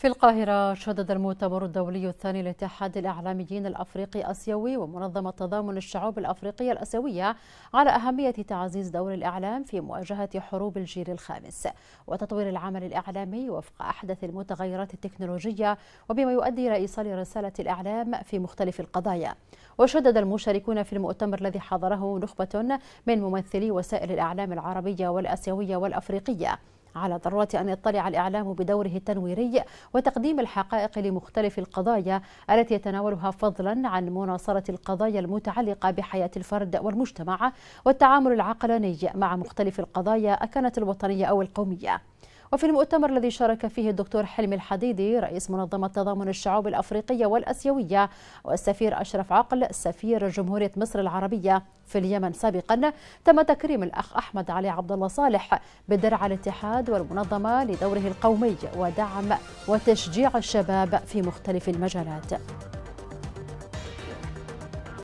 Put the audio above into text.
في القاهرة شدد المؤتمر الدولي الثاني لاتحاد الإعلاميين الأفريقي أسيوي ومنظمة تضامن الشعوب الأفريقية الأسيوية على أهمية تعزيز دور الإعلام في مواجهة حروب الجيل الخامس وتطوير العمل الإعلامي وفق أحدث المتغيرات التكنولوجية وبما يؤدي إلى إيصال رسالة الإعلام في مختلف القضايا وشدد المشاركون في المؤتمر الذي حضره نخبة من ممثلي وسائل الإعلام العربية والأسيوية والأفريقية على ضرورة أن يطلع الإعلام بدوره التنويري وتقديم الحقائق لمختلف القضايا التي يتناولها فضلا عن مناصرة القضايا المتعلقة بحياة الفرد والمجتمع والتعامل العقلاني مع مختلف القضايا أكانت الوطنية أو القومية وفي المؤتمر الذي شارك فيه الدكتور حلمي الحديدي رئيس منظمة تضامن الشعوب الأفريقية والأسيوية والسفير أشرف عقل سفير جمهورية مصر العربية في اليمن سابقا تم تكريم الأخ أحمد علي عبد الله صالح بدرع الاتحاد والمنظمة لدوره القومي ودعم وتشجيع الشباب في مختلف المجالات